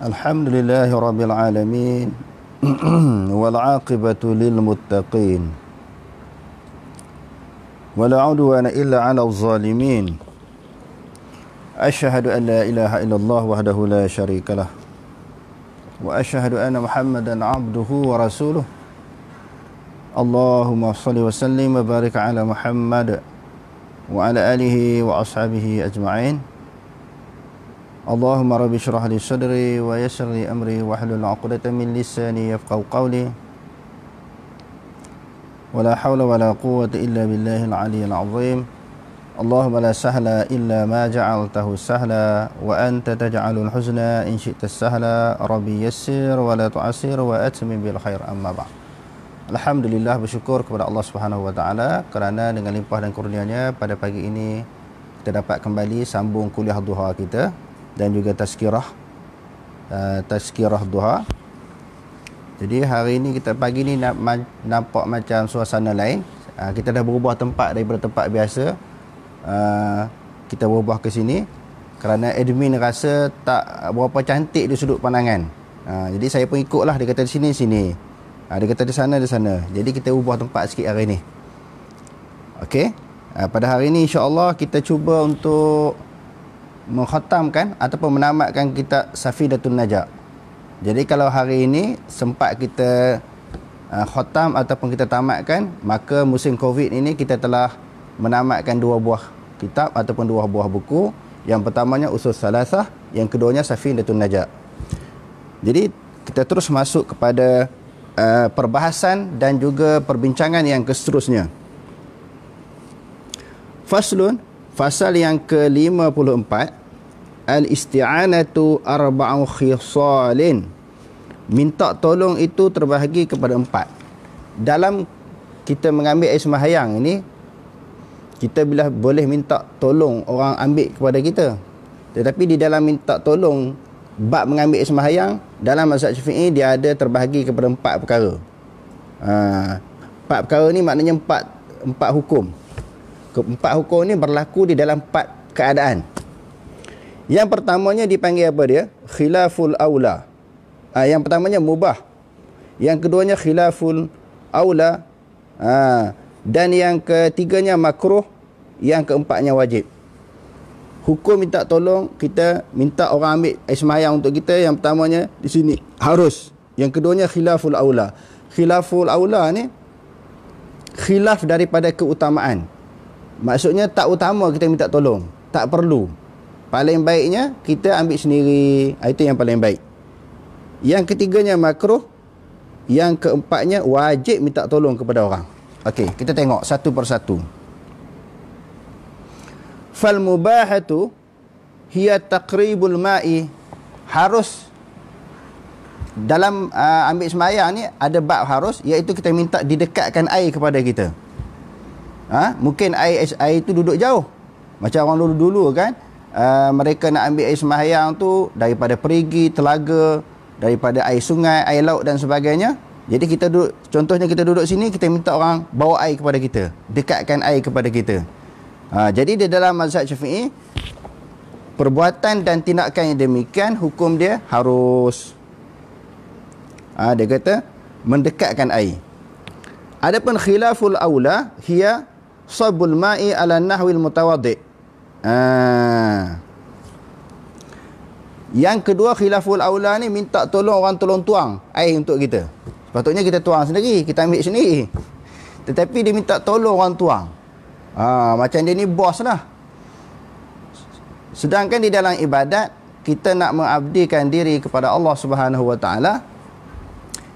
الحمد لله رب العالمين والعاقبة للمتقين ولا عدوان إلا على الظالمين أشهد أن لا إله إلا الله وحده لا شريك له وأشهد أن محمدا عبده ورسوله اللهم صل وسلم وبارك على محمد وعلى آله وأصحابه أجمعين Allahumma rabbi syrah li sadri wa yassir amri wa hlul 'uqdatam min lisani yafqahu qawli wa la hawla wa la quwwata illa billahi al-'ali al-'azim Allahumma la sahla illa ma ja'altahu sahla wa anta taj'alul huzna in syi'ta sahla rabbi yasir, wa la tu'sir wa atmim bil khair amma ba'd Alhamdulillah bersyukur kepada Allah Subhanahu wa taala kerana dengan limpah dan kurnianya pada pagi ini kita dapat kembali sambung kuliah duha kita dan juga tazkirah uh, tazkirah duha jadi hari ini kita pagi ni nak ma- nampak macam suasana lain uh, kita dah berubah tempat daripada tempat biasa uh, kita berubah ke sini kerana admin rasa tak berapa cantik di sudut pandangan uh, jadi saya pun lah dia kata di sini sini uh, dia kata di sana di sana jadi kita ubah tempat sikit hari ini Okey. Uh, pada hari ini insya-Allah kita cuba untuk menghutamkan ataupun menamatkan kitab Safidatun Najah. Jadi kalau hari ini sempat kita uh, khutam ataupun kita tamatkan, maka musim COVID ini kita telah menamatkan dua buah kitab ataupun dua buah buku. Yang pertamanya Usul Salasah, yang keduanya Safidatun Najah. Jadi kita terus masuk kepada uh, perbahasan dan juga perbincangan yang keseterusnya. Faslun, fasal yang ke-54 al-isti'anatu arba'u khisalin. Minta tolong itu terbahagi kepada empat. Dalam kita mengambil air semahayang ini, kita bila boleh minta tolong orang ambil kepada kita. Tetapi di dalam minta tolong bab mengambil air semahayang, dalam mazhab syafi'i dia ada terbahagi kepada empat perkara. Ha, empat perkara ni maknanya empat empat hukum. Empat hukum ni berlaku di dalam empat keadaan. Yang pertamanya dipanggil apa dia? Khilaful aula. Ha, yang pertamanya mubah. Yang keduanya khilaful aula. Ha, dan yang ketiganya makruh. Yang keempatnya wajib. Hukum minta tolong, kita minta orang ambil ismahayah untuk kita. Yang pertamanya di sini, harus. Yang keduanya khilaful aula. Khilaful aula ni, khilaf daripada keutamaan. Maksudnya tak utama kita minta tolong. Tak perlu. Tak perlu paling baiknya kita ambil sendiri ah, itu yang paling baik yang ketiganya makruh yang keempatnya wajib minta tolong kepada orang okey kita tengok satu persatu fal mubahatu hiya taqribul ma'i harus dalam uh, ambil sembahyang ni ada bab harus iaitu kita minta didekatkan air kepada kita ha? mungkin air air itu duduk jauh macam orang dulu-dulu kan Ah, mereka nak ambil air sembahyang tu daripada perigi, telaga, daripada air sungai, air laut dan sebagainya. Jadi kita duduk, contohnya kita duduk sini, kita minta orang bawa air kepada kita. Dekatkan air kepada kita. Ha, jadi dia dalam mazhab syafi'i, perbuatan dan tindakan yang demikian, hukum dia harus. Ha, dia kata, mendekatkan air. Adapun khilaful awla, hiya sabul ma'i ala nahwil mutawadik. Ha. Yang kedua khilaful aula ni minta tolong orang tolong tuang air untuk kita. Sepatutnya kita tuang sendiri, kita ambil sendiri. Tetapi dia minta tolong orang tuang. Ha, macam dia ni bos lah. Sedangkan di dalam ibadat, kita nak mengabdikan diri kepada Allah Subhanahu SWT.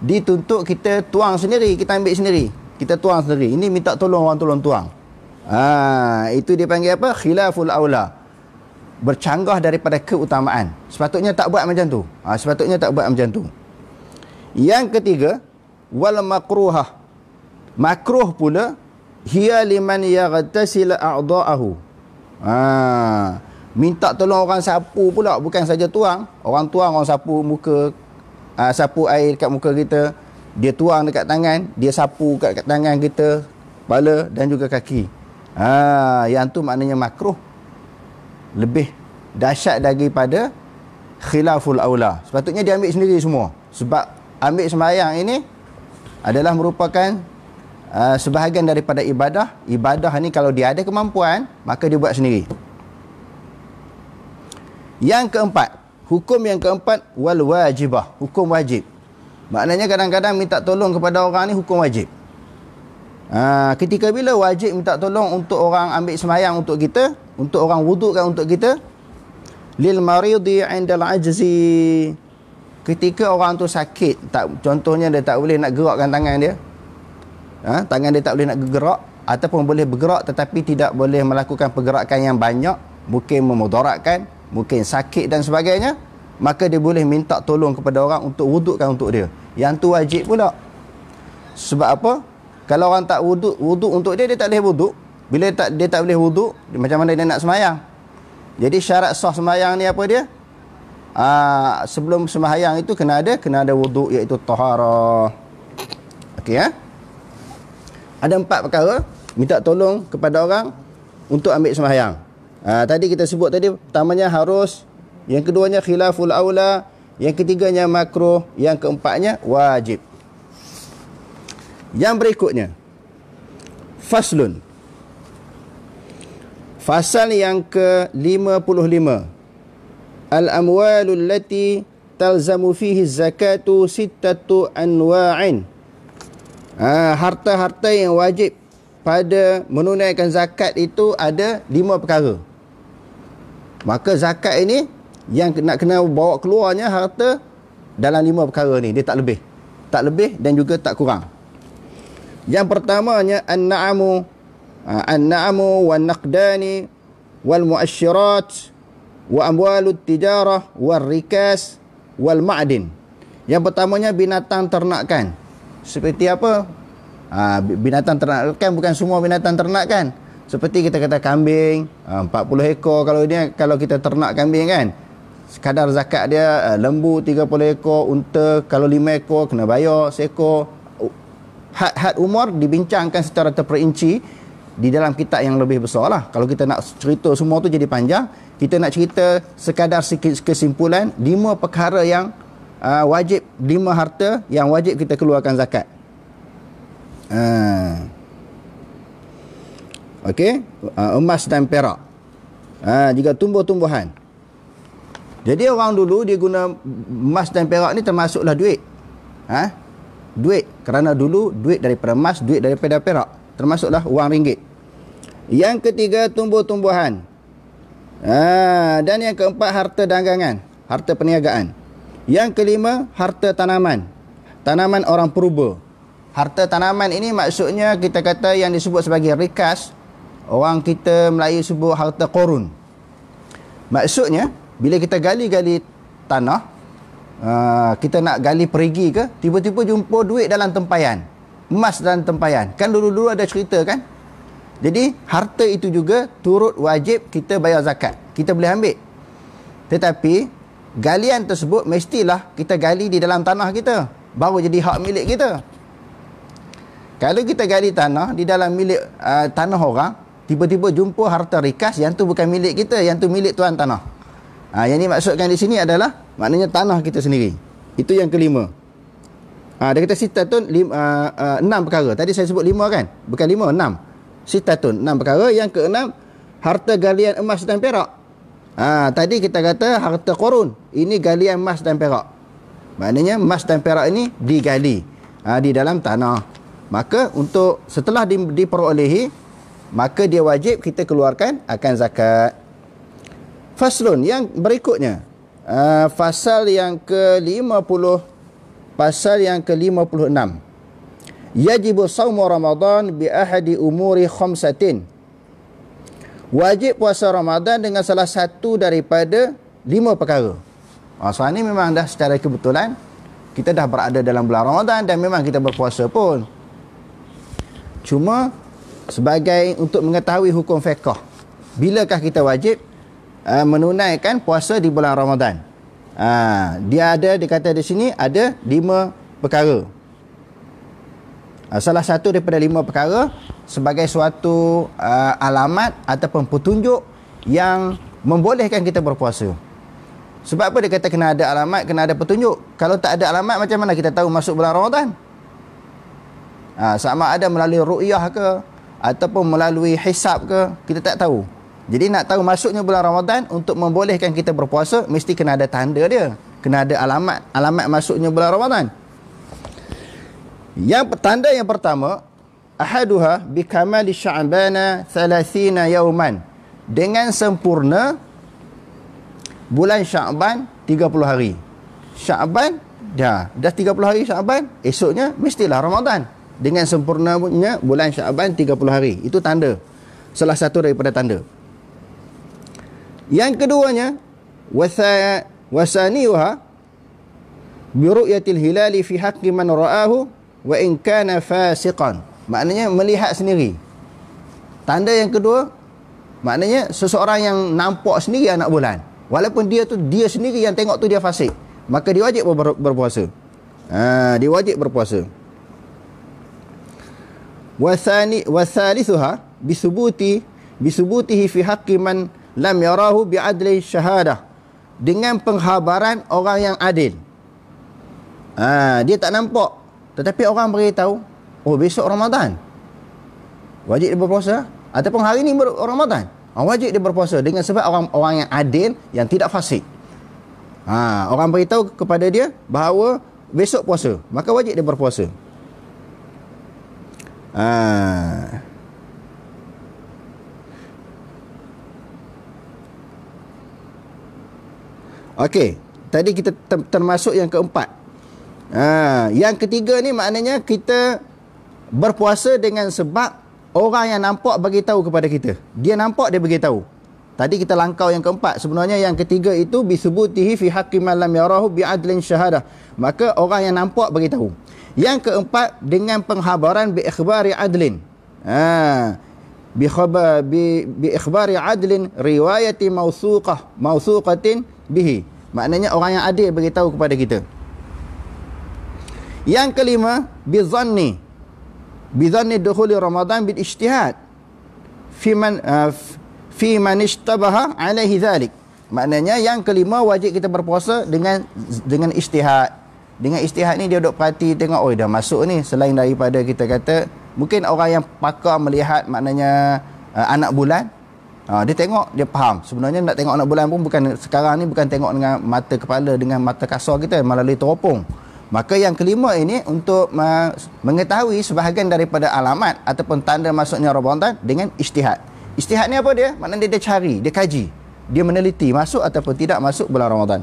Dituntut kita tuang sendiri, kita ambil sendiri. Kita tuang sendiri. Ini minta tolong orang tolong tuang. Ha, itu dia panggil apa? Khilaful aula. Bercanggah daripada keutamaan. Sepatutnya tak buat macam tu. Ha, sepatutnya tak buat macam tu. Yang ketiga, wal makruhah. Makruh pula hiya liman yaghtasil a'dha'ahu. Ha, minta tolong orang sapu pula bukan saja tuang, orang tuang orang sapu muka ha, sapu air dekat muka kita, dia tuang dekat tangan, dia sapu dekat, dekat tangan kita, kepala dan juga kaki. Ha, yang tu maknanya makruh lebih dahsyat daripada khilaful aula. Sepatutnya dia ambil sendiri semua. Sebab ambil sembahyang ini adalah merupakan uh, sebahagian daripada ibadah. Ibadah ni kalau dia ada kemampuan, maka dia buat sendiri. Yang keempat, hukum yang keempat wal wajibah, hukum wajib. Maknanya kadang-kadang minta tolong kepada orang ni hukum wajib. Ha, ketika bila wajib minta tolong untuk orang ambil semayang untuk kita untuk orang wudukkan untuk kita lil maridi indal ajzi ketika orang tu sakit tak contohnya dia tak boleh nak gerakkan tangan dia ha, tangan dia tak boleh nak gerak ataupun boleh bergerak tetapi tidak boleh melakukan pergerakan yang banyak mungkin memudaratkan mungkin sakit dan sebagainya maka dia boleh minta tolong kepada orang untuk wudukkan untuk dia yang tu wajib pula sebab apa kalau orang tak wuduk wuduk untuk dia dia tak boleh wuduk bila tak dia tak boleh wuduk macam mana dia nak semayang? jadi syarat sah semayang ni apa dia aa, ah, sebelum semayang itu kena ada kena ada wuduk iaitu taharah okey ya eh? ada empat perkara minta tolong kepada orang untuk ambil semayang. aa, ah, tadi kita sebut tadi pertamanya harus yang keduanya khilaful aula yang ketiganya makruh yang keempatnya wajib yang berikutnya Faslun Fasal yang ke-55 Al-amwalul lati talzamu fihi zakatu sittatu anwa'in ha, Harta-harta yang wajib pada menunaikan zakat itu ada lima perkara Maka zakat ini yang nak kena bawa keluarnya harta dalam lima perkara ni Dia tak lebih Tak lebih dan juga tak kurang yang pertamanya an-na'amu ah, an-na'amu wan naqdani wal mu'ashirat wa amwalut tijarah wal rikas wal ma'din. Yang pertamanya binatang ternakan. Seperti apa? Ha, binatang ternakan kan, bukan semua binatang ternakan. Seperti kita kata kambing, 40 ah, ekor kalau ini kalau kita ternak kambing kan. Kadar zakat dia lembu 30 ekor, unta kalau 5 ekor kena bayar seekor had-had umur dibincangkan secara terperinci di dalam kitab yang lebih besar lah. Kalau kita nak cerita semua tu jadi panjang, kita nak cerita sekadar sikit kesimpulan lima perkara yang uh, wajib, lima harta yang wajib kita keluarkan zakat. Uh, Okey, uh, emas dan perak. Uh, jika tumbuh-tumbuhan. Jadi orang dulu dia guna emas dan perak ni termasuklah duit. Ha? duit kerana dulu duit daripada emas duit daripada perak termasuklah wang ringgit yang ketiga tumbuh-tumbuhan ha, dan yang keempat harta dagangan harta perniagaan yang kelima harta tanaman tanaman orang purba harta tanaman ini maksudnya kita kata yang disebut sebagai rikas orang kita Melayu sebut harta korun maksudnya bila kita gali-gali tanah uh, kita nak gali perigi ke tiba-tiba jumpa duit dalam tempayan emas dalam tempayan kan dulu-dulu ada cerita kan jadi harta itu juga turut wajib kita bayar zakat kita boleh ambil tetapi galian tersebut mestilah kita gali di dalam tanah kita baru jadi hak milik kita kalau kita gali tanah di dalam milik uh, tanah orang tiba-tiba jumpa harta rikas yang tu bukan milik kita yang tu milik tuan tanah Ha, yang ini maksudkan di sini adalah maknanya tanah kita sendiri. Itu yang kelima. Ha, dia kata sitatun lim, uh, uh, enam perkara. Tadi saya sebut lima kan? Bukan lima, enam. Sitatun enam perkara. Yang keenam, harta galian emas dan perak. Ha, tadi kita kata harta korun. Ini galian emas dan perak. Maknanya emas dan perak ini digali ha, di dalam tanah. Maka untuk setelah diperolehi, maka dia wajib kita keluarkan akan zakat. Faslun yang berikutnya. Ah, fasal yang ke-50 Pasal yang ke-56 Yajibu sawmu Ramadan bi ahadi umuri khamsatin Wajib puasa Ramadan dengan salah satu daripada lima perkara ha, Soal ni memang dah secara kebetulan Kita dah berada dalam bulan Ramadan dan memang kita berpuasa pun Cuma sebagai untuk mengetahui hukum fiqah Bilakah kita wajib uh, menunaikan puasa di bulan Ramadan. Uh, dia ada dikata di sini ada lima perkara. Uh, salah satu daripada lima perkara sebagai suatu uh, alamat ataupun petunjuk yang membolehkan kita berpuasa. Sebab apa dia kata kena ada alamat, kena ada petunjuk. Kalau tak ada alamat macam mana kita tahu masuk bulan Ramadan? Ha, sama ada melalui ru'yah ke ataupun melalui hisab ke, kita tak tahu. Jadi nak tahu masuknya bulan Ramadan untuk membolehkan kita berpuasa mesti kena ada tanda dia. Kena ada alamat, alamat masuknya bulan Ramadan. Yang tanda yang pertama, ahaduha bi kamali sya'bana 30 Yawman Dengan sempurna bulan Sya'ban 30 hari. Sya'ban ya, dah dah 30 hari Sya'ban, esoknya mestilah Ramadan. Dengan sempurnanya bulan Sya'ban 30 hari. Itu tanda. Salah satu daripada tanda. Yang keduanya wasaniha bi ru'yatil hilali fi haqqi man ra'ahu wa in kana fasiqan. Maknanya melihat sendiri. Tanda yang kedua maknanya seseorang yang nampak sendiri anak bulan walaupun dia tu dia sendiri yang tengok tu dia fasik maka dia wajib ber berpuasa. Ha dia wajib berpuasa. Wa thani wa thalithuha bisubuti bisubutihi fi haqqi man lam yarahu bi adli syahadah dengan penghabaran orang yang adil ha, dia tak nampak tetapi orang beritahu oh besok Ramadan wajib dia berpuasa ataupun hari ni Ramadan ha, wajib dia berpuasa dengan sebab orang orang yang adil yang tidak fasik ha, orang beritahu kepada dia bahawa besok puasa maka wajib dia berpuasa Ha. Okey, tadi kita termasuk yang keempat. Ha, yang ketiga ni maknanya kita berpuasa dengan sebab orang yang nampak bagi tahu kepada kita. Dia nampak dia bagi tahu. Tadi kita langkau yang keempat. Sebenarnya yang ketiga itu bisubutihi fi haqqim lam yarahu bi adlin syahadah. Maka orang yang nampak bagi tahu. Yang keempat dengan penghabaran bi ikhbari adlin. Ha, bi bi بإخبار عدل رواية موثوقة موثوقة bihi maknanya orang yang adil beritahu kepada kita yang kelima bi bi بظني بظني Ramadan رمضان بالاجتهاد fi man ah, fi من اشتبه alaihi ذلك maknanya yang kelima wajib kita berpuasa dengan dengan ijtihad dengan ijtihad ni dia duk perhati tengok oi dah masuk ni selain daripada kita kata mungkin orang yang pakar melihat maknanya uh, anak bulan uh, dia tengok dia faham sebenarnya nak tengok anak bulan pun bukan sekarang ni bukan tengok dengan mata kepala dengan mata kasar kita melalui teropong maka yang kelima ini untuk uh, mengetahui sebahagian daripada alamat ataupun tanda masuknya Ramadan dengan istihad istihad ni apa dia maknanya dia, dia cari dia kaji dia meneliti masuk ataupun tidak masuk bulan Ramadan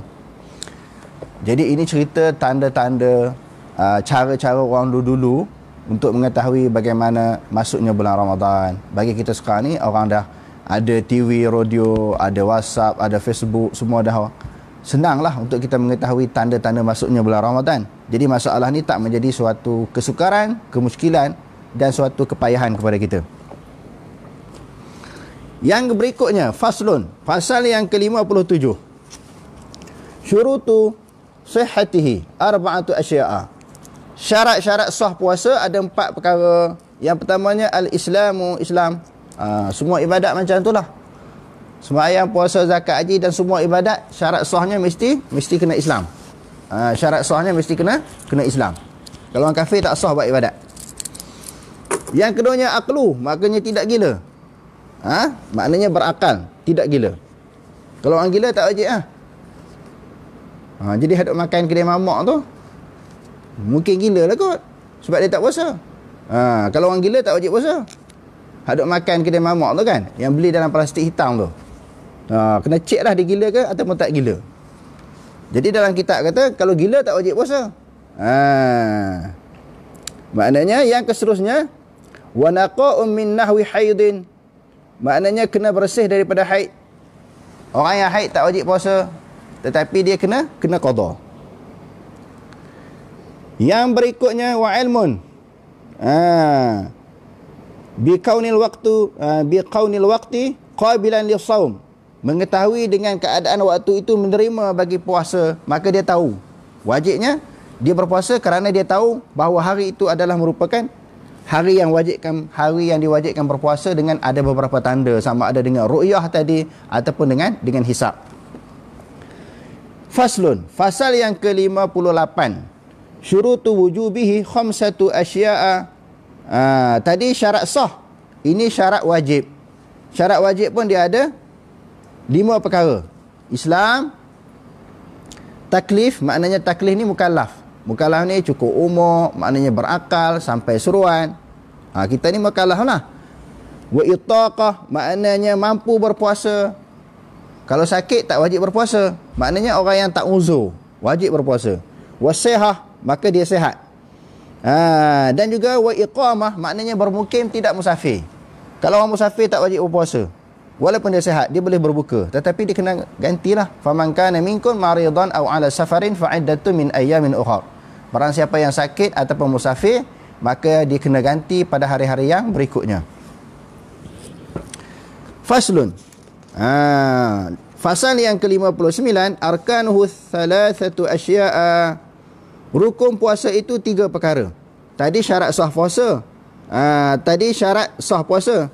jadi ini cerita tanda-tanda uh, cara-cara orang dulu-dulu untuk mengetahui bagaimana masuknya bulan Ramadan. Bagi kita sekarang ni orang dah ada TV, radio, ada WhatsApp, ada Facebook, semua dah senanglah untuk kita mengetahui tanda-tanda masuknya bulan Ramadan. Jadi masalah ni tak menjadi suatu kesukaran, kemuskilan dan suatu kepayahan kepada kita. Yang berikutnya, faslun, pasal yang ke-57. Syurutu sihatihi arba'atu asya'a syarat-syarat sah puasa ada empat perkara. Yang pertamanya al-islamu Islam. Ha, semua ibadat macam itulah. yang puasa, zakat, haji dan semua ibadat syarat sahnya mesti mesti kena Islam. Ha, syarat sahnya mesti kena kena Islam. Kalau orang kafir tak sah buat ibadat. Yang keduanya aqlu, maknanya tidak gila. Ha? Maknanya berakal, tidak gila. Kalau orang gila tak wajiblah. Ha, jadi hendak makan kedai mamak tu, Mungkin gila lah kot Sebab dia tak puasa ha, Kalau orang gila tak wajib puasa Haduk makan kedai mamak tu kan Yang beli dalam plastik hitam tu ha, Kena cek lah dia gila ke Ataupun tak gila Jadi dalam kitab kata Kalau gila tak wajib puasa ha, Maknanya yang keserusnya Wa naqa'un min nahwi haidin Maknanya kena bersih daripada haid Orang yang haid tak wajib puasa Tetapi dia kena Kena qadar yang berikutnya wa ilmun. Ha. Bi kaunil waqtu ha, bi kaunil waqti qabilan li saum. Mengetahui dengan keadaan waktu itu menerima bagi puasa, maka dia tahu wajibnya dia berpuasa kerana dia tahu bahawa hari itu adalah merupakan hari yang wajibkan hari yang diwajibkan berpuasa dengan ada beberapa tanda sama ada dengan ru'yah tadi ataupun dengan dengan hisab. Faslun, fasal yang ke-58 syurutu wujubihi khamsatu asya'a. Ha, tadi syarat sah. Ini syarat wajib. Syarat wajib pun dia ada lima perkara. Islam, taklif, maknanya taklif ni mukallaf. Mukallaf ni cukup umur, maknanya berakal sampai seruan. Ha, kita ni mukallaf lah. Wa itaqah, maknanya mampu berpuasa. Kalau sakit tak wajib berpuasa. Maknanya orang yang tak uzur, wajib berpuasa. Wasihah, maka dia sehat. Ha, dan juga wa iqamah maknanya bermukim tidak musafir. Kalau orang musafir tak wajib berpuasa. Walaupun dia sehat, dia boleh berbuka. Tetapi dia kena gantilah. Faman kana minkum maridan aw ala safarin fa iddatun min ayamin ukhra. Barang siapa yang sakit ataupun musafir, maka dia kena ganti pada hari-hari yang berikutnya. Faslun. Ha, fasal yang ke-59 arkanuhu thalathatu asya'a Rukun puasa itu tiga perkara. Tadi syarat sah puasa. Ha, tadi syarat sah puasa.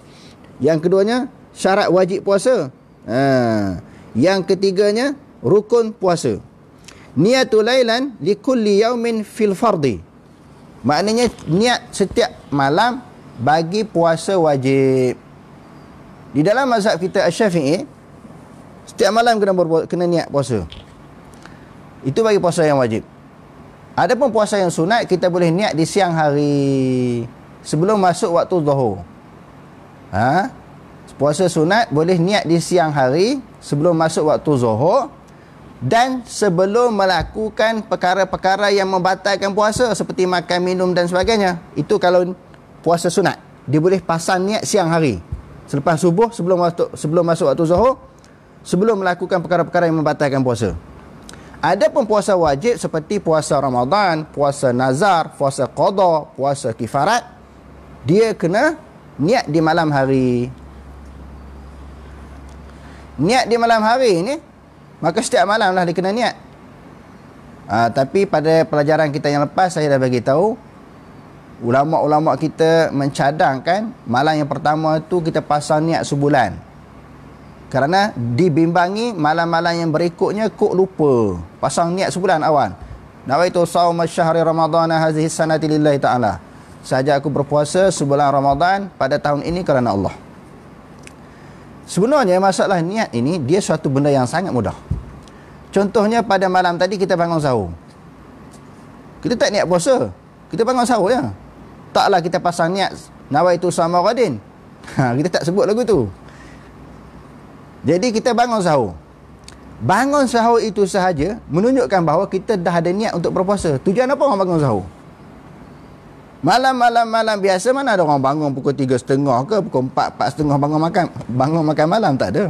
Yang keduanya, syarat wajib puasa. Ha, yang ketiganya, rukun puasa. Niatu lailan li kulli yaumin fil fardi. Maknanya niat setiap malam bagi puasa wajib. Di dalam mazhab kita Asy-Syafi'i setiap malam kena berpuasa, kena niat puasa. Itu bagi puasa yang wajib. Adapun puasa yang sunat kita boleh niat di siang hari sebelum masuk waktu zuhur. Ha? Puasa sunat boleh niat di siang hari sebelum masuk waktu zuhur dan sebelum melakukan perkara-perkara yang membatalkan puasa seperti makan minum dan sebagainya. Itu kalau puasa sunat. Dia boleh pasang niat siang hari. Selepas subuh sebelum waktu sebelum masuk waktu zuhur sebelum melakukan perkara-perkara yang membatalkan puasa. Adapun puasa wajib seperti puasa Ramadan, puasa nazar, puasa qada, puasa kifarat, dia kena niat di malam hari. Niat di malam hari ni, maka setiap lah dia kena niat. Ha, tapi pada pelajaran kita yang lepas saya dah bagi tahu ulama-ulama kita mencadangkan malam yang pertama tu kita pasang niat sebulan kerana dibimbangi malam-malam yang berikutnya kok lupa pasang niat sebulan awal nawaitu sawma syahri ramadhana hazihi sanati lillahi ta'ala Saja aku berpuasa sebulan ramadhan pada tahun ini kerana Allah sebenarnya masalah niat ini dia suatu benda yang sangat mudah contohnya pada malam tadi kita bangun sahur kita tak niat puasa kita bangun sahur ya taklah kita pasang niat nawaitu sawma radin ha, kita tak sebut lagu tu jadi kita bangun sahur. Bangun sahur itu sahaja menunjukkan bahawa kita dah ada niat untuk berpuasa. Tujuan apa orang bangun sahur? Malam-malam-malam biasa mana ada orang bangun pukul 3.30 ke pukul 4, 4.30 bangun makan. Bangun makan malam tak ada.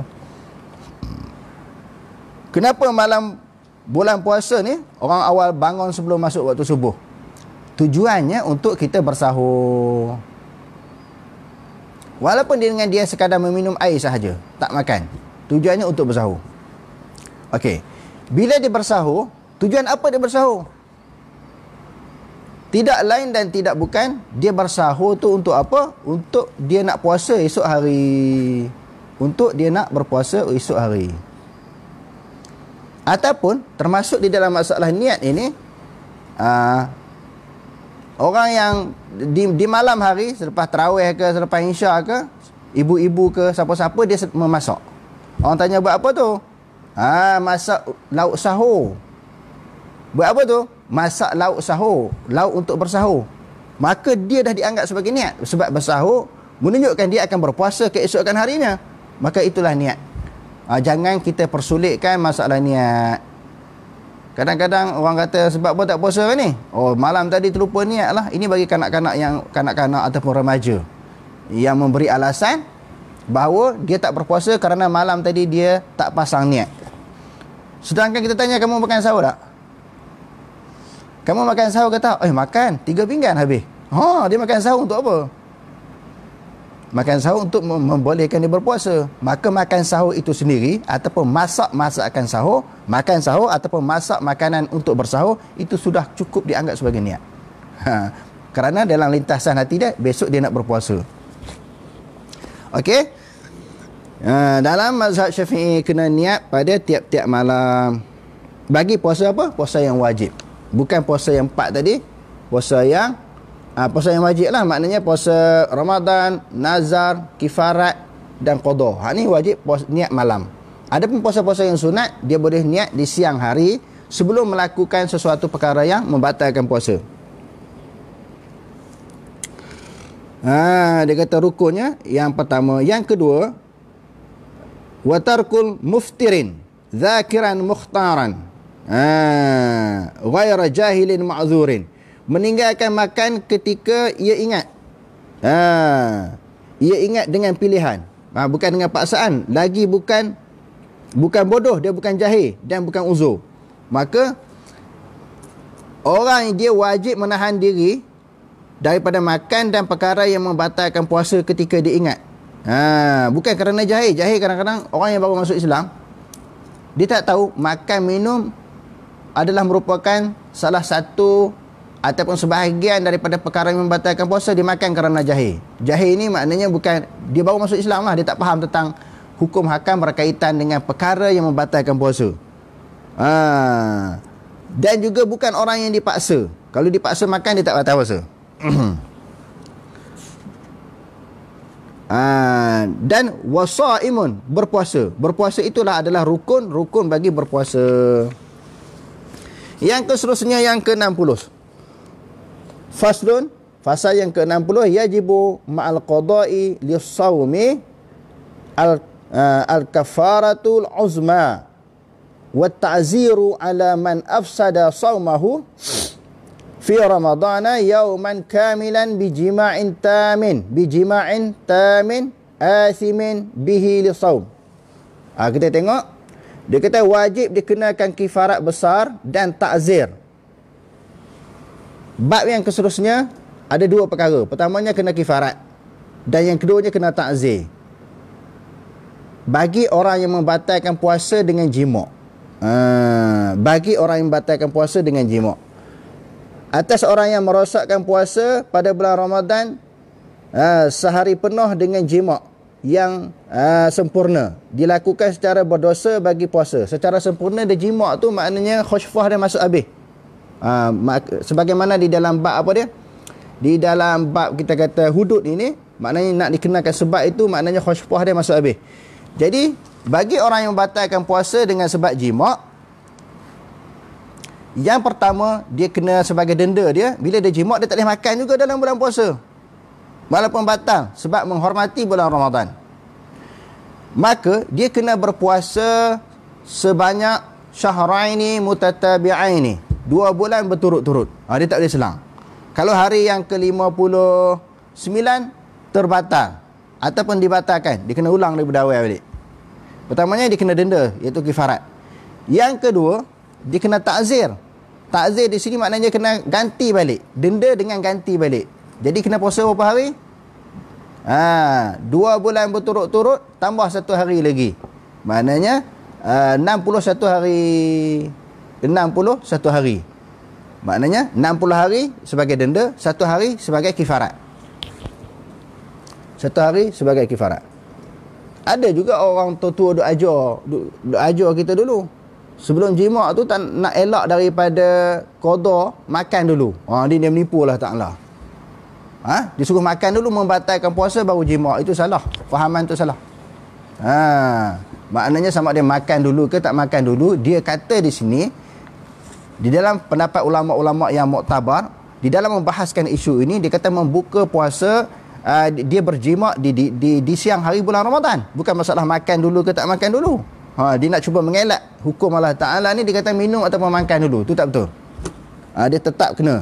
Kenapa malam bulan puasa ni orang awal bangun sebelum masuk waktu subuh? Tujuannya untuk kita bersahur. Walaupun dia dengan dia sekadar meminum air sahaja, tak makan. Tujuannya untuk bersahur. Okey. Bila dia bersahur, tujuan apa dia bersahur? Tidak lain dan tidak bukan, dia bersahur tu untuk apa? Untuk dia nak puasa esok hari. Untuk dia nak berpuasa esok hari. Ataupun, termasuk di dalam masalah niat ini, aa, ah, orang yang di, di malam hari, selepas terawih ke, selepas insya ke, ibu-ibu ke, siapa-siapa, dia memasak. Orang tanya buat apa tu? Ha, masak lauk sahur. Buat apa tu? Masak lauk sahur. Lauk untuk bersahur. Maka dia dah dianggap sebagai niat. Sebab bersahur, menunjukkan dia akan berpuasa keesokan harinya. Maka itulah niat. Ha, jangan kita persulitkan masalah niat. Kadang-kadang orang kata sebab apa tak puasa ni? Oh, malam tadi terlupa niat lah. Ini bagi kanak-kanak yang kanak-kanak ataupun remaja. Yang memberi alasan bahawa dia tak berpuasa kerana malam tadi dia tak pasang niat. Sedangkan kita tanya kamu makan sahur tak? Kamu makan sahur kata, "Eh, makan, tiga pinggan habis." Ha, dia makan sahur untuk apa? Makan sahur untuk membolehkan dia berpuasa. Maka makan sahur itu sendiri ataupun masak masakan sahur, makan sahur ataupun masak makanan untuk bersahur itu sudah cukup dianggap sebagai niat. Ha, kerana dalam lintasan hati dia besok dia nak berpuasa. Okey. Uh, dalam mazhab syafi'i kena niat pada tiap-tiap malam bagi puasa apa? puasa yang wajib bukan puasa yang empat tadi puasa yang uh, puasa yang wajib lah maknanya puasa Ramadan Nazar Kifarat dan Qodoh hak ni wajib puas, niat malam ada pun puasa-puasa yang sunat dia boleh niat di siang hari sebelum melakukan sesuatu perkara yang membatalkan puasa Ha, dia kata rukunnya yang pertama, yang kedua watarkul muftirin zakiran mukhtaran. Ha, ghayra jahilin ma'zurin. Meninggalkan makan ketika ia ingat. Ha, ia ingat dengan pilihan. Ha, bukan dengan paksaan, lagi bukan bukan bodoh, dia bukan jahil dan bukan uzur. Maka orang dia wajib menahan diri daripada makan dan perkara yang membatalkan puasa ketika diingat. Ha, bukan kerana jahil. Jahil kadang-kadang orang yang baru masuk Islam, dia tak tahu makan minum adalah merupakan salah satu ataupun sebahagian daripada perkara yang membatalkan puasa dimakan kerana jahil. Jahil ini maknanya bukan dia baru masuk Islam lah. Dia tak faham tentang hukum hakam berkaitan dengan perkara yang membatalkan puasa. Ha. Dan juga bukan orang yang dipaksa. Kalau dipaksa makan, dia tak batal puasa. Ah, dan wasaimun berpuasa. Berpuasa itulah adalah rukun, rukun bagi berpuasa. Yang keseterusnya yang ke-60. Faslun, fasa yang ke-60 yajibu ma'al qada'i lis-saumi al ah, al-kafaratul uzma wa ta'ziru ala man afsada saumahu. fi ramadana yauman kamilan bi jima'in tamin bi jima'in tamin asimin bihi li saum ha, kita tengok dia kata wajib dikenakan kifarat besar dan takzir bab yang keseterusnya ada dua perkara pertamanya kena kifarat dan yang keduanya kena takzir bagi orang yang membatalkan puasa dengan jima ha, bagi orang yang membatalkan puasa dengan jima atas orang yang merosakkan puasa pada bulan Ramadan uh, sehari penuh dengan jimak yang uh, sempurna dilakukan secara berdosa bagi puasa secara sempurna dia jimak tu maknanya khusyfah dia masuk habis uh, mak- sebagaimana di dalam bab apa dia di dalam bab kita kata hudud ini maknanya nak dikenakan sebab itu maknanya khusyfah dia masuk habis jadi bagi orang yang membatalkan puasa dengan sebab jimak yang pertama, dia kena sebagai denda dia. Bila dia jimat, dia tak boleh makan juga dalam bulan puasa. Walaupun batal. Sebab menghormati bulan Ramadan. Maka, dia kena berpuasa sebanyak syahraini mutatabi'aini. Dua bulan berturut-turut. Ha, dia tak boleh selang. Kalau hari yang ke-59, terbatal. Ataupun dibatalkan. Dia kena ulang daripada awal balik. Pertamanya, dia kena denda. Iaitu kifarat. Yang kedua, dia kena Takzir. Takzir di sini maknanya kena ganti balik. Denda dengan ganti balik. Jadi kena puasa berapa hari? Ha, dua bulan berturut-turut tambah satu hari lagi. Maknanya ha, enam puluh satu hari. enam puluh satu hari. Maknanya enam puluh hari sebagai denda, satu hari sebagai kifarat. Satu hari sebagai kifarat. Ada juga orang tua-tua duk ajar, duk, duk ajar kita dulu. Sebelum jima tu tak nak elak daripada qada makan dulu. Ha ni dia menipulah Taala. Ha disuruh makan dulu membatalkan puasa baru jima. Itu salah. Fahaman tu salah. Ha maknanya sama dia makan dulu ke tak makan dulu, dia kata di sini di dalam pendapat ulama-ulama yang muktabar di dalam membahaskan isu ini dia kata membuka puasa uh, dia berjima di, di di di siang hari bulan Ramadan, bukan masalah makan dulu ke tak makan dulu. Ha, dia nak cuba mengelak hukum Allah Ta'ala ni, dia kata minum ataupun makan dulu. tu tak betul. Ha, dia tetap kena.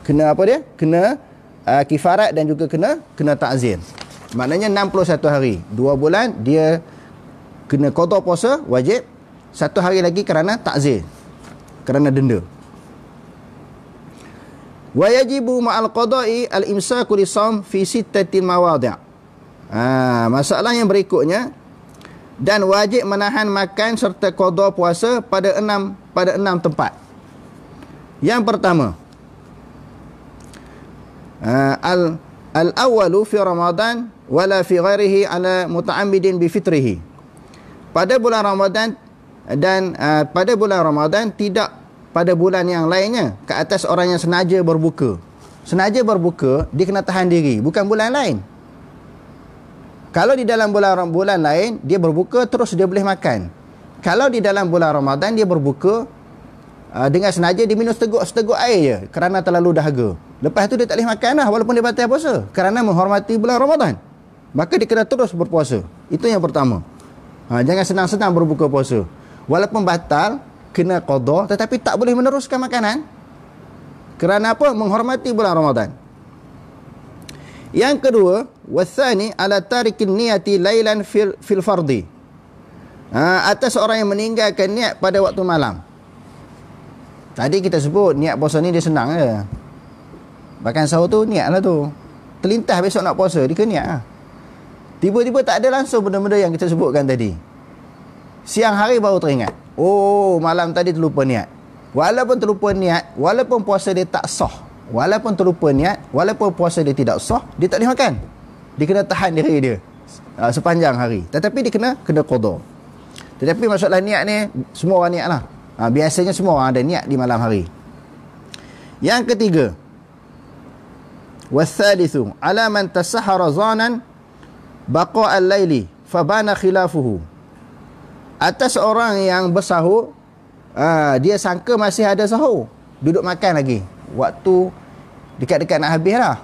Kena apa dia? Kena uh, kifarat dan juga kena kena ta'zir. Maknanya 61 hari. Dua bulan, dia kena kotor puasa, wajib. Satu hari lagi kerana ta'zir. Kerana denda. وَيَجِبُ al imsa الْإِمْسَىٰ كُلِصَمْ فِي سِتَّةِ الْمَوَادِعِ Masalah yang berikutnya, dan wajib menahan makan serta qada puasa pada enam pada enam tempat. Yang pertama eh, al al awalu fi Ramadan wala fi ghairihi ala muta'ammidin bi fitrihi. Pada bulan Ramadan dan uh, pada bulan Ramadan tidak pada bulan yang lainnya ke atas orang yang senaja berbuka. Senaja berbuka dia kena tahan diri, bukan bulan lain. Kalau di dalam bulan bulan lain dia berbuka terus dia boleh makan. Kalau di dalam bulan Ramadan dia berbuka uh, dengan sengaja dia minum seteguk-seteguk air je kerana terlalu dahaga. Lepas tu dia tak boleh makan lah walaupun dia batal puasa kerana menghormati bulan Ramadan. Maka dia kena terus berpuasa. Itu yang pertama. Ha, jangan senang-senang berbuka puasa. Walaupun batal kena qada tetapi tak boleh meneruskan makanan. Kerana apa? Menghormati bulan Ramadan. Yang kedua, wasani ala tarikin niyati lailan fil, fil fardi. Ha, atas orang yang meninggalkan niat pada waktu malam. Tadi kita sebut niat puasa ni dia senang je. Bahkan sahur tu niat lah tu. Terlintas besok nak puasa, dia kena niat lah. Tiba-tiba tak ada langsung benda-benda yang kita sebutkan tadi. Siang hari baru teringat. Oh, malam tadi terlupa niat. Walaupun terlupa niat, walaupun puasa dia tak sah. Walaupun terlupa niat Walaupun puasa dia tidak sah Dia tak boleh makan Dia kena tahan diri dia uh, Sepanjang hari Tetapi dia kena Kena kodoh Tetapi masalah niat ni Semua orang niat lah uh, Biasanya semua orang ada niat di malam hari Yang ketiga Wathalithu Alaman tasahara zanan al laili, Fabana khilafuhu Atas orang yang bersahur uh, Dia sangka masih ada sahur Duduk makan lagi waktu dekat-dekat nak habis lah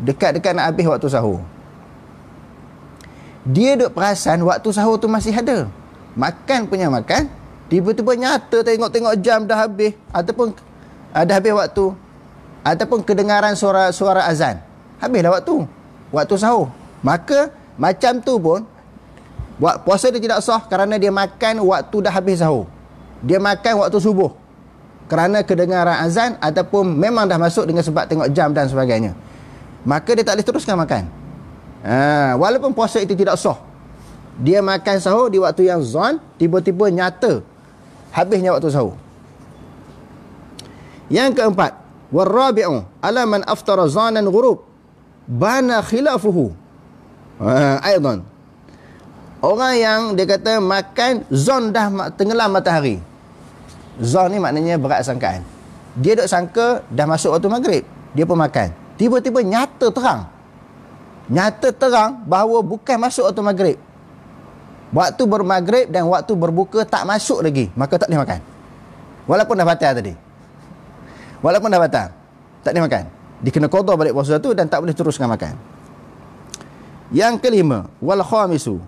dekat-dekat nak habis waktu sahur dia duk perasan waktu sahur tu masih ada makan punya makan tiba-tiba nyata tengok-tengok jam dah habis ataupun uh, dah habis waktu ataupun kedengaran suara suara azan habis dah waktu waktu sahur maka macam tu pun buat puasa dia tidak sah kerana dia makan waktu dah habis sahur dia makan waktu subuh kerana kedengaran azan ataupun memang dah masuk dengan sebab tengok jam dan sebagainya maka dia tak boleh teruskan makan ha, walaupun puasa itu tidak sah dia makan sahur di waktu yang zon tiba-tiba nyata habisnya waktu sahur yang keempat warabi'u ala man aftara zonan ghurub bana khilafuhu ha, aidan orang yang dia kata makan zon dah tenggelam matahari Zor ni maknanya berat sangkaan Dia duk sangka dah masuk waktu maghrib Dia pun makan Tiba-tiba nyata terang Nyata terang bahawa bukan masuk waktu maghrib Waktu bermaghrib dan waktu berbuka tak masuk lagi Maka tak boleh makan Walaupun dah batal tadi Walaupun dah batal Tak boleh makan Dia kena kodoh balik puasa tu dan tak boleh teruskan makan Yang kelima Wal khamisu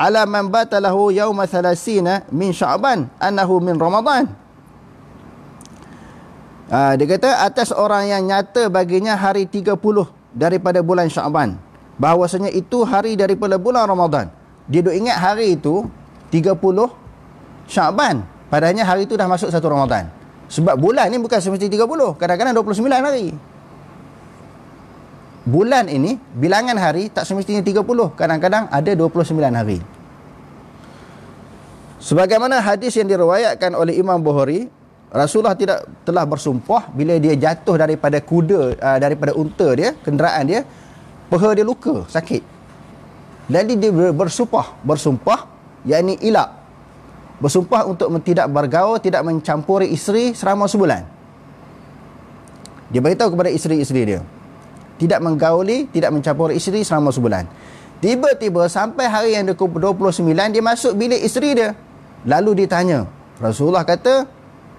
Ala man batalahu yauma thalasina min sya'ban Anahu min ramadhan Ah, dia kata atas orang yang nyata baginya hari 30 daripada bulan Syaban. Bahawasanya itu hari daripada bulan Ramadan. Dia duk ingat hari itu 30 Syaban. Padahalnya hari itu dah masuk satu Ramadan. Sebab bulan ni bukan semesti 30. Kadang-kadang 29 hari. Bulan ini, bilangan hari tak semestinya 30. Kadang-kadang ada 29 hari. Sebagaimana hadis yang diriwayatkan oleh Imam Bukhari Rasulullah tidak telah bersumpah bila dia jatuh daripada kuda uh, daripada unta dia, kenderaan dia, peha dia luka, sakit. Jadi dia bersumpah, bersumpah yakni ilak. Bersumpah untuk tidak bergaul, tidak mencampuri isteri selama sebulan. Dia beritahu kepada isteri-isteri dia. Tidak menggauli, tidak mencampuri isteri selama sebulan. Tiba-tiba sampai hari yang 29, dia masuk bilik isteri dia. Lalu ditanya. Rasulullah kata,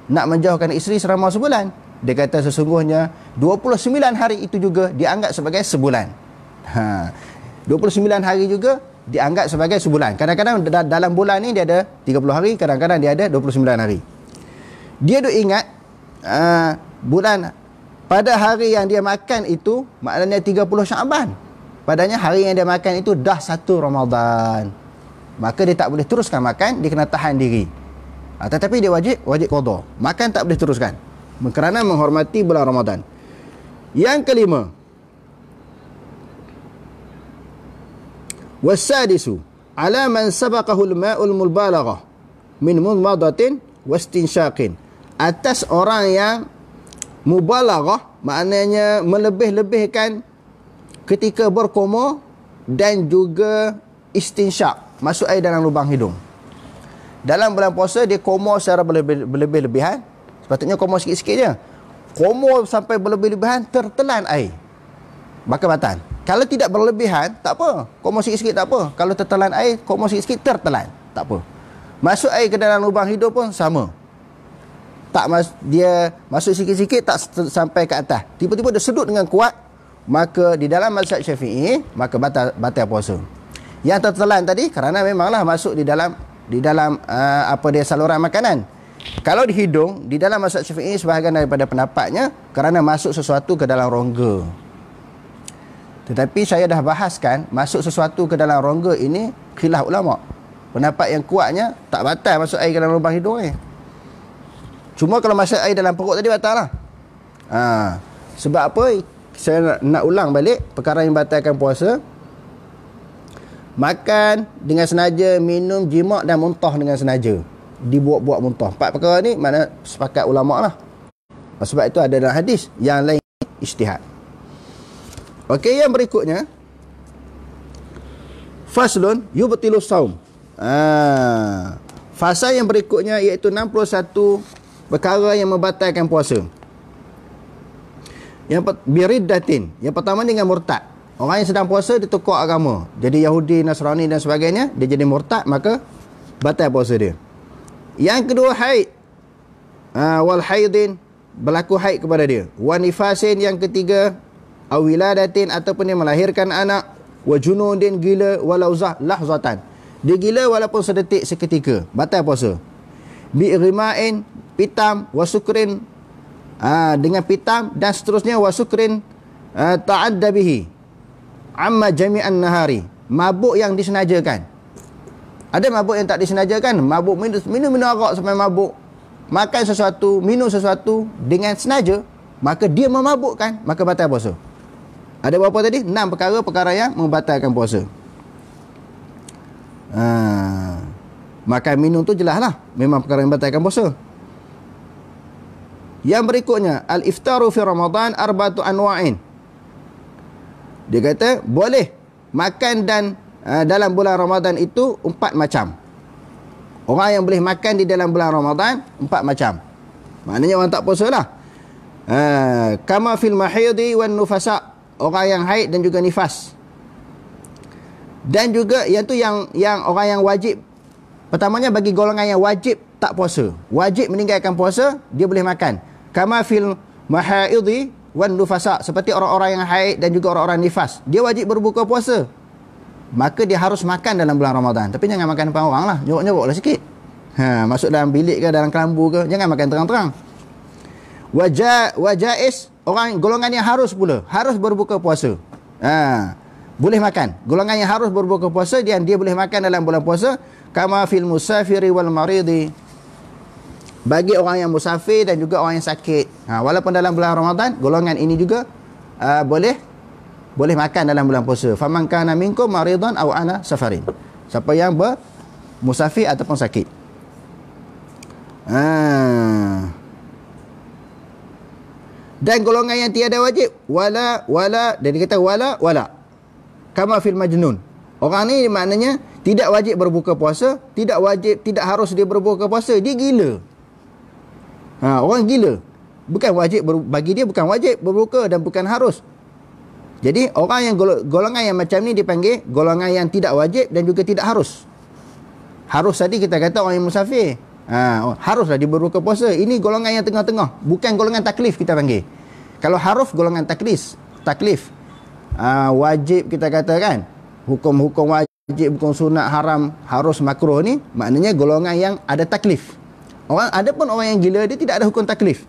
nak menjauhkan isteri selama sebulan. Dia kata sesungguhnya 29 hari itu juga dianggap sebagai sebulan. Ha. 29 hari juga dianggap sebagai sebulan. Kadang-kadang dalam bulan ni dia ada 30 hari, kadang-kadang dia ada 29 hari. Dia duk ingat uh, bulan pada hari yang dia makan itu maknanya 30 Syaban. Padanya hari yang dia makan itu dah satu Ramadan. Maka dia tak boleh teruskan makan, dia kena tahan diri. Ha, tetapi dia wajib, wajib kodoh. Makan tak boleh teruskan. Kerana menghormati bulan Ramadan. Yang kelima. Wasadisu. Ala man sabakahul ma'ul mulbalaghah. Min mulmadatin wastinsyaqin. Atas orang yang mubalagah, Maknanya melebih-lebihkan ketika berkomo dan juga istinsyak. Masuk air dalam lubang hidung. Dalam bulan puasa dia koma secara berlebih-lebihan. Sepatutnya koma sikit-sikit je. Koma sampai berlebih-lebihan tertelan air. Bakar batan. Kalau tidak berlebihan, tak apa. Koma sikit-sikit tak apa. Kalau tertelan air, koma sikit-sikit tertelan. Tak apa. Masuk air ke dalam lubang hidup pun sama. Tak mas dia masuk sikit-sikit tak sampai ke atas. Tiba-tiba dia sedut dengan kuat. Maka di dalam mazhab syafi'i, maka batal, batal puasa. Yang tertelan tadi kerana memanglah masuk di dalam di dalam uh, apa dia saluran makanan. Kalau di hidung, di dalam masuk syafi'i sebahagian daripada pendapatnya kerana masuk sesuatu ke dalam rongga. Tetapi saya dah bahaskan masuk sesuatu ke dalam rongga ini khilaf ulama. Pendapat yang kuatnya tak batal masuk air ke dalam lubang hidung ni. Cuma kalau masuk air dalam perut tadi batal lah. Ha. Sebab apa? Saya nak, nak ulang balik perkara yang batalkan puasa. Makan dengan senaja, minum jimak dan muntah dengan senaja. Dibuat-buat muntah. Empat perkara ni mana sepakat ulama lah. Sebab itu ada dalam hadis. Yang lain istihad. Okey, yang berikutnya. Faslun yubtilu saum. Ha. fasa yang berikutnya iaitu 61 perkara yang membatalkan puasa. Yang biridatin. Yang pertama ni dengan murtad. Orang yang sedang puasa dia tukar agama. Jadi Yahudi, Nasrani dan sebagainya, dia jadi murtad maka batal puasa dia. Yang kedua haid. Ah uh, wal haidin berlaku haid kepada dia. Wa nifasin yang ketiga awiladatin ataupun dia melahirkan anak wa junudin gila walauzah zah lahzatan. Dia gila walaupun sedetik seketika. Batal puasa. Bi rimain pitam wa sukrin uh, dengan pitam dan seterusnya wa sukrin uh, ha, ta'addabihi amma jami'an nahari mabuk yang disenajakan ada mabuk yang tak disenajakan mabuk minum minum minum arak sampai mabuk makan sesuatu minum sesuatu dengan senaja maka dia memabukkan maka batal puasa ada berapa tadi enam perkara perkara yang membatalkan puasa ha. makan minum tu jelaslah memang perkara yang membatalkan puasa yang berikutnya al iftaru fi ramadan arbatu anwa'in dia kata boleh makan dan uh, dalam bulan Ramadan itu empat macam. Orang yang boleh makan di dalam bulan Ramadan empat macam. Maknanya orang tak puasa lah. Uh, kama fil mahidi wan nufasa. Orang yang haid dan juga nifas. Dan juga yang tu yang yang orang yang wajib. Pertamanya bagi golongan yang wajib tak puasa. Wajib meninggalkan puasa, dia boleh makan. Kama fil mahaidi wan nufasa seperti orang-orang yang haid dan juga orang-orang nifas dia wajib berbuka puasa maka dia harus makan dalam bulan Ramadan tapi jangan makan depan orang lah nyobok-nyobok lah sikit ha, masuk dalam bilik ke dalam kelambu ke jangan makan terang-terang wajah wajais orang golongan yang harus pula harus berbuka puasa ha, boleh makan golongan yang harus berbuka puasa dia dia boleh makan dalam bulan puasa kama fil musafiri wal maridi bagi orang yang musafir dan juga orang yang sakit. Ha, walaupun dalam bulan Ramadan, golongan ini juga uh, boleh boleh makan dalam bulan puasa. Faman kana minkum maridan aw ana safarin. Siapa yang ber musafir ataupun sakit. Ha. Dan golongan yang tiada wajib wala wala dan kita wala wala. Kama fil majnun. Orang ni maknanya tidak wajib berbuka puasa, tidak wajib tidak harus dia berbuka puasa, dia gila. Ha, orang gila. Bukan wajib ber, bagi dia bukan wajib berbuka dan bukan harus. Jadi orang yang golongan yang macam ni dipanggil golongan yang tidak wajib dan juga tidak harus. Harus tadi kita kata orang yang musafir. Ha, oh, haruslah dia berbuka puasa. Ini golongan yang tengah-tengah. Bukan golongan taklif kita panggil. Kalau haruf golongan taklis, taklif. Ha, wajib kita kata kan. Hukum-hukum wajib, hukum sunat, haram, harus makruh ni. Maknanya golongan yang ada taklif. Taklif. Orang ada pun orang yang gila dia tidak ada hukum taklif.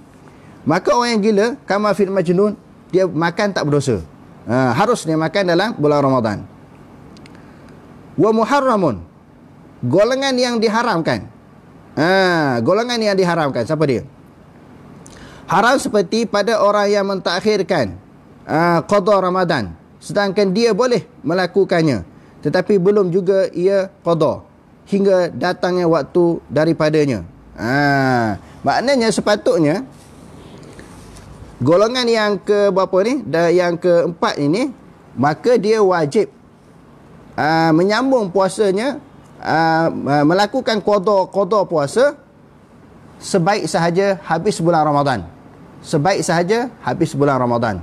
Maka orang yang gila kama fil majnun dia makan tak berdosa. Ha, harus dia makan dalam bulan Ramadan. Wa muharramun. Golongan yang diharamkan. Ha, golongan yang diharamkan siapa dia? Haram seperti pada orang yang mentakhirkan ha, qada Ramadan sedangkan dia boleh melakukannya tetapi belum juga ia qada hingga datangnya waktu daripadanya Ha, maknanya sepatutnya golongan yang ke berapa ni? Dah yang keempat ini maka dia wajib ha, menyambung puasanya ha, melakukan qada-qada puasa sebaik sahaja habis bulan Ramadan. Sebaik sahaja habis bulan Ramadan.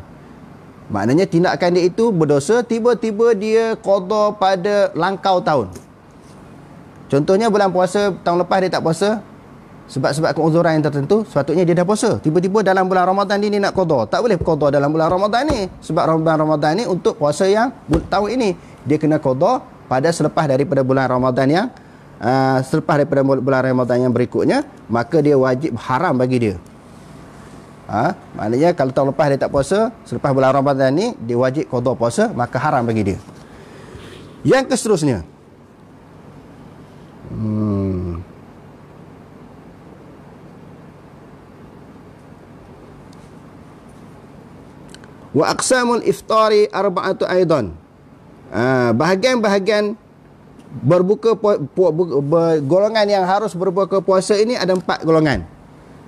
Maknanya tindakan dia itu berdosa tiba-tiba dia qada pada langkau tahun. Contohnya bulan puasa tahun lepas dia tak puasa, sebab-sebab keuzuran yang tertentu sepatutnya dia dah puasa tiba-tiba dalam bulan Ramadan ini nak qada tak boleh qada dalam bulan Ramadan ni sebab bulan Ramadan ni untuk puasa yang tahun ini dia kena qada pada selepas daripada bulan Ramadan yang uh, selepas daripada bulan Ramadan yang berikutnya maka dia wajib haram bagi dia ha? maknanya kalau tahun lepas dia tak puasa selepas bulan Ramadan ni dia wajib qada puasa maka haram bagi dia yang keseterusnya hmm. Wa aqsamul iftari arba'atu aidan. Ah bahagian-bahagian berbuka golongan yang harus berbuka puasa ini ada empat golongan.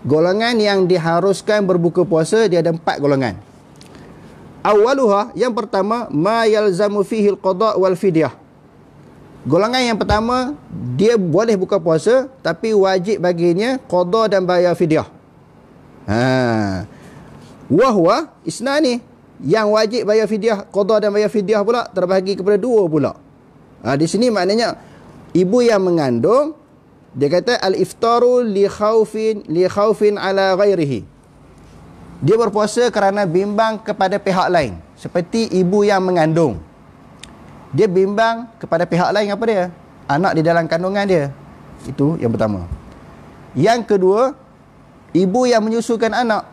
Golongan yang diharuskan berbuka puasa dia ada empat golongan. Awaluha yang pertama ma yalzamu fihi alqada wal fidyah. Golongan yang pertama dia boleh buka puasa tapi wajib baginya qada dan bayar fidyah. Ha. Ah, Wahwa isnani yang wajib bayar fidyah, qadar dan bayar fidyah pula terbagi kepada dua pula. Ha, di sini maknanya ibu yang mengandung dia kata al-iftaru li khaufin li khaufin ala ghairihi. Dia berpuasa kerana bimbang kepada pihak lain seperti ibu yang mengandung. Dia bimbang kepada pihak lain apa dia? Anak di dalam kandungan dia. Itu yang pertama. Yang kedua, ibu yang menyusukan anak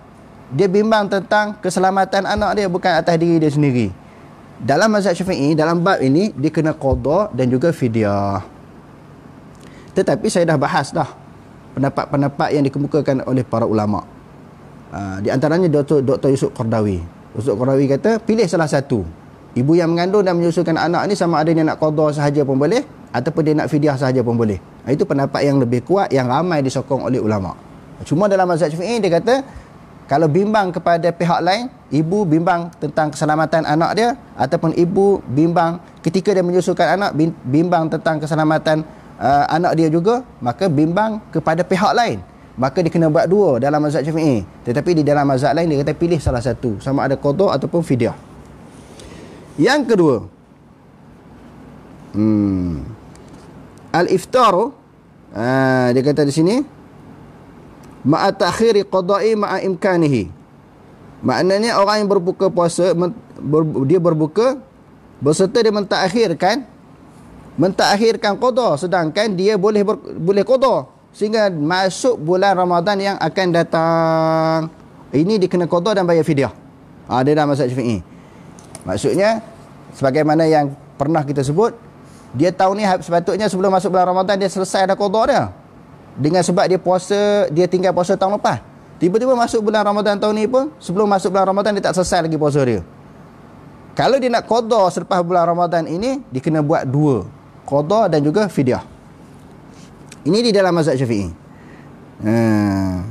dia bimbang tentang keselamatan anak dia bukan atas diri dia sendiri dalam mazhab syafi'i dalam bab ini dia kena qada dan juga fidyah tetapi saya dah bahas dah pendapat-pendapat yang dikemukakan oleh para ulama ah, di antaranya Dr. Dr. Yusuf Qardawi Yusuf Qardawi kata pilih salah satu ibu yang mengandung dan menyusukan anak ni sama ada dia nak qada sahaja pun boleh ataupun dia nak fidyah sahaja pun boleh ah, itu pendapat yang lebih kuat yang ramai disokong oleh ulama cuma dalam mazhab syafi'i dia kata kalau bimbang kepada pihak lain, ibu bimbang tentang keselamatan anak dia ataupun ibu bimbang ketika dia menyusukan anak bimbang tentang keselamatan uh, anak dia juga, maka bimbang kepada pihak lain. Maka dia kena buat dua dalam mazhab Syafi'i. Tetapi di dalam mazhab lain dia kata pilih salah satu, sama ada qada ataupun fidyah. Yang kedua, hmm, al-iftar uh, dia kata di sini ma'a ta'khiri qada'i ma'a imkanihi. Maknanya orang yang berbuka puasa ber, dia berbuka berserta dia mentakhirkan mentakhirkan qada sedangkan dia boleh ber, boleh qada sehingga masuk bulan Ramadan yang akan datang. Ini dia kena qada dan bayar fidyah. Ha, dia dalam mazhab Syafi'i. Maksudnya sebagaimana yang pernah kita sebut dia tahu ni sepatutnya sebelum masuk bulan Ramadan dia selesai dah qada dia. Dengan sebab dia puasa, dia tinggal puasa tahun lepas. Tiba-tiba masuk bulan Ramadan tahun ni pun, sebelum masuk bulan Ramadan dia tak selesai lagi puasa dia. Kalau dia nak qada selepas bulan Ramadan ini, dia kena buat dua. Qada dan juga fidyah. Ini di dalam mazhab Syafi'i. Hmm.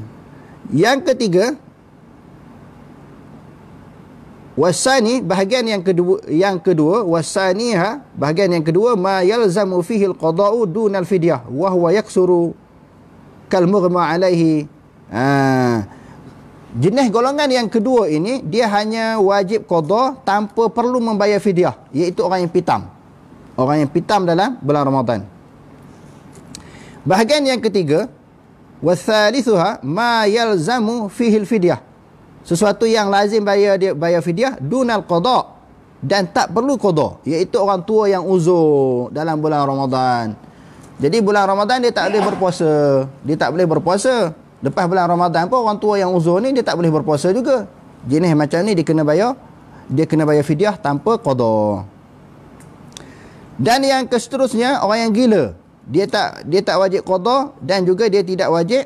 Yang ketiga wasani bahagian yang kedua yang kedua wasani bahagian yang kedua ma yalzamu fihi alqada'u dunal fidyah wa huwa yaksuru kalmurma alaihi. Ha. Jenis golongan yang kedua ini, dia hanya wajib qadar tanpa perlu membayar fidyah. Iaitu orang yang pitam. Orang yang pitam dalam bulan Ramadan. Bahagian yang ketiga, وَثَالِثُهَا مَا يَلْزَمُ فِيهِ الْفِدْيَةِ Sesuatu yang lazim bayar dia bayar fidyah, dunal qadar. Dan tak perlu qadar. Iaitu orang tua yang uzur dalam bulan Ramadan. Ramadan. Jadi bulan Ramadan dia tak boleh berpuasa. Dia tak boleh berpuasa. Lepas bulan Ramadan pun orang tua yang uzur ni dia tak boleh berpuasa juga. Jenis macam ni dia kena bayar. Dia kena bayar fidyah tanpa qada. Dan yang seterusnya orang yang gila. Dia tak dia tak wajib qada dan juga dia tidak wajib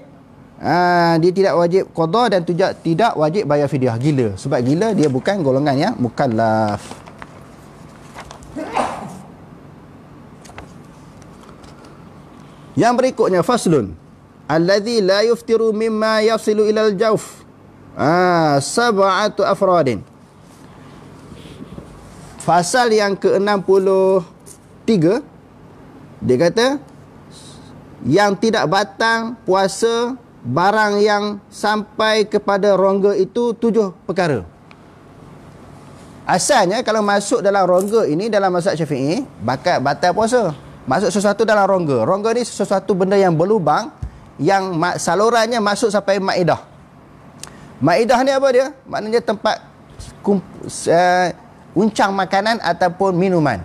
aa, ah, dia tidak wajib qada dan tidak tidak wajib bayar fidyah gila. Sebab gila dia bukan golongan yang mukallaf. Yang berikutnya faslun allazi la yuftiru mimma yasilu ila al-jawf. Ah, sab'atu afradin. Fasal yang ke-63 dia kata yang tidak batang puasa barang yang sampai kepada rongga itu tujuh perkara. Asalnya kalau masuk dalam rongga ini dalam masa Syafi'i, bakat batal puasa. Masuk sesuatu dalam rongga. Rongga ni sesuatu benda yang berlubang yang salurannya masuk sampai maidah. Maidah ni apa dia? Maknanya tempat uh, uncang makanan ataupun minuman.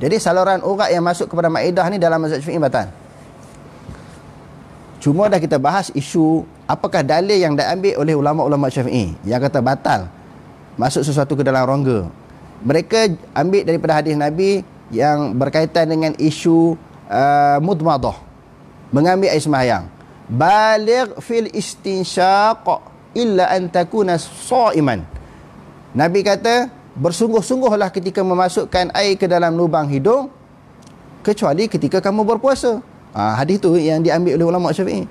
Jadi saluran urat yang masuk kepada maidah ni dalam mazhab Syafi'i batal. Cuma dah kita bahas isu apakah dalil yang diambil oleh ulama-ulama Syafi'i yang kata batal masuk sesuatu ke dalam rongga. Mereka ambil daripada hadis Nabi yang berkaitan dengan isu uh, mudmadah mengambil air sembahyang baligh fil istinshaq illa an takuna saiman nabi kata bersungguh-sungguhlah ketika memasukkan air ke dalam lubang hidung kecuali ketika kamu berpuasa ha, hadis tu yang diambil oleh ulama syafi'i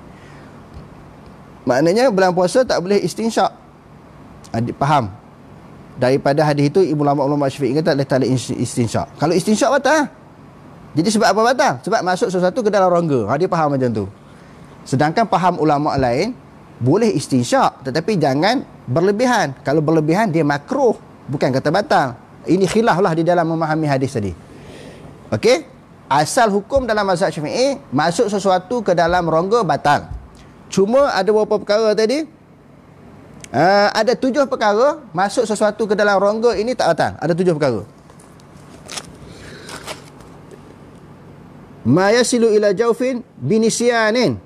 maknanya bulan puasa tak boleh istinshaq ha, faham daripada hadis itu ibu ulama ulama syafi'i kata la tali istinsyak kalau istinsyak batal jadi sebab apa batal sebab masuk sesuatu ke dalam rongga ha, dia faham macam tu sedangkan faham ulama lain boleh istinsyak tetapi jangan berlebihan kalau berlebihan dia makruh bukan kata batal ini khilaf lah di dalam memahami hadis tadi Okey, asal hukum dalam mazhab syafi'i masuk sesuatu ke dalam rongga batal cuma ada beberapa perkara tadi Eh, ada tujuh perkara masuk sesuatu ke dalam rongga ini tak datang. Ada tujuh perkara. Mayasilu ila jaufin binisianin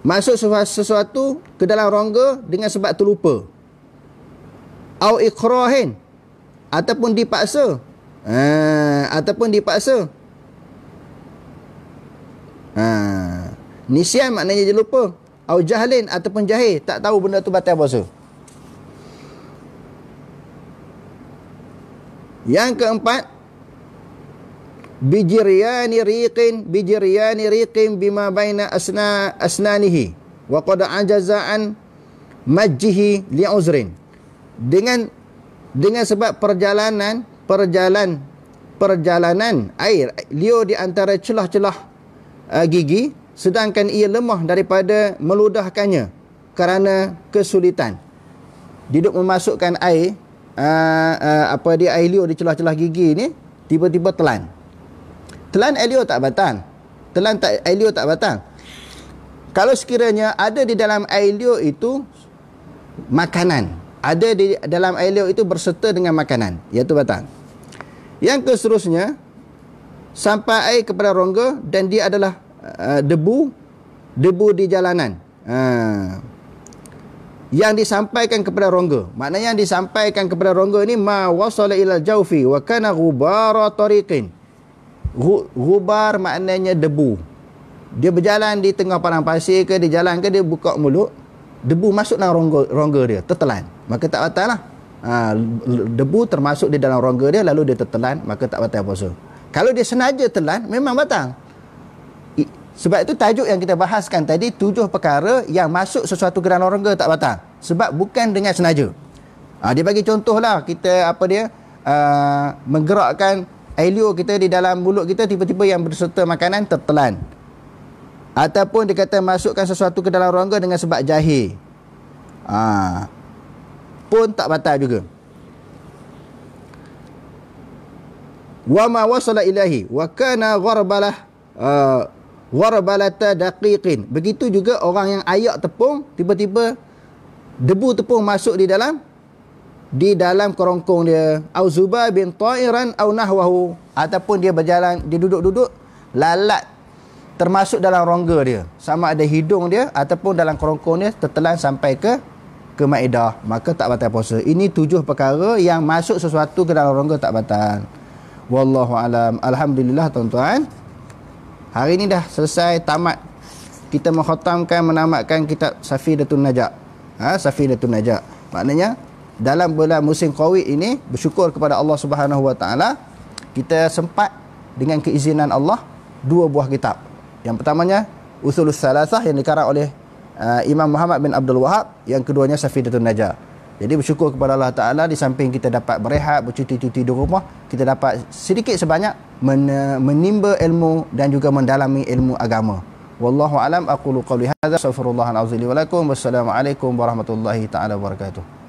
Masuk sesuatu ke dalam rongga dengan sebab terlupa. Au ikrohin eh, ataupun dipaksa. Ha, ataupun dipaksa. Ha. Nisyan maknanya dia lupa. Au jahlin ataupun jahil tak tahu benda tu batal puasa. Yang keempat bijriyani riqin bijriyani riqin bima baina asna asnanihi wa qad ajazaan majjihi li dengan dengan sebab perjalanan perjalan perjalanan air lio di antara celah-celah uh, gigi sedangkan ia lemah daripada meludahkannya kerana kesulitan duduk memasukkan air uh, uh, apa dia air liur di celah-celah gigi ni tiba-tiba telan. Telan air liur tak batang. Telan tak air liur tak batang. Kalau sekiranya ada di dalam air liur itu makanan, ada di dalam air liur itu berserta dengan makanan, iaitu batang. Yang keseterusnya sampai air kepada rongga dan dia adalah uh, debu debu di jalanan. Ha. Uh, yang disampaikan kepada rongga. Maknanya yang disampaikan kepada rongga ni ma wasala ilal jawfi wa kana ghubara tariqin. Ghubar maknanya debu. Dia berjalan di tengah padang pasir ke, dia jalan ke, dia buka mulut, debu masuk dalam rongga, rongga dia, tertelan. Maka tak batal lah. Ha, debu termasuk di dalam rongga dia, lalu dia tertelan, maka tak batal puasa. Kalau dia senaja telan, memang batal. Sebab itu tajuk yang kita bahaskan tadi tujuh perkara yang masuk sesuatu geran rongga tak batal. Sebab bukan dengan senaja. Ha, ah, dia bagi contohlah kita apa dia aa, ah, menggerakkan ilio kita di dalam mulut kita tiba-tiba yang berserta makanan tertelan. Ataupun dia kata masukkan sesuatu ke dalam rongga dengan sebab jahil. Ha, pun tak batal juga. Wa ma wasala ilahi wa kana gharbalah warbalata daqiqin begitu juga orang yang ayak tepung tiba-tiba debu tepung masuk di dalam di dalam kerongkong dia Auzuba bin ta'iran au nahwahu ataupun dia berjalan dia duduk-duduk lalat termasuk dalam rongga dia sama ada hidung dia ataupun dalam kerongkong dia tertelan sampai ke ke maedah maka tak batal puasa ini tujuh perkara yang masuk sesuatu ke dalam rongga tak batal wallahu alam alhamdulillah tuan-tuan Hari ini dah selesai tamat kita mengkhatamkan menamatkan kitab Safidatun Najah. Ha Safidatun Najah. Maknanya dalam bulan musim Covid ini bersyukur kepada Allah Subhanahu Wa Taala kita sempat dengan keizinan Allah dua buah kitab. Yang pertamanya Usulus Salasah yang dikarang oleh uh, Imam Muhammad bin Abdul Wahab, yang keduanya Safidatun Najah. Jadi bersyukur kepada Allah Ta'ala di samping kita dapat berehat, bercuti-cuti di rumah, kita dapat sedikit sebanyak men menimba ilmu dan juga mendalami ilmu agama. Wallahu alam aqulu qawli Assalamualaikum warahmatullahi taala wabarakatuh.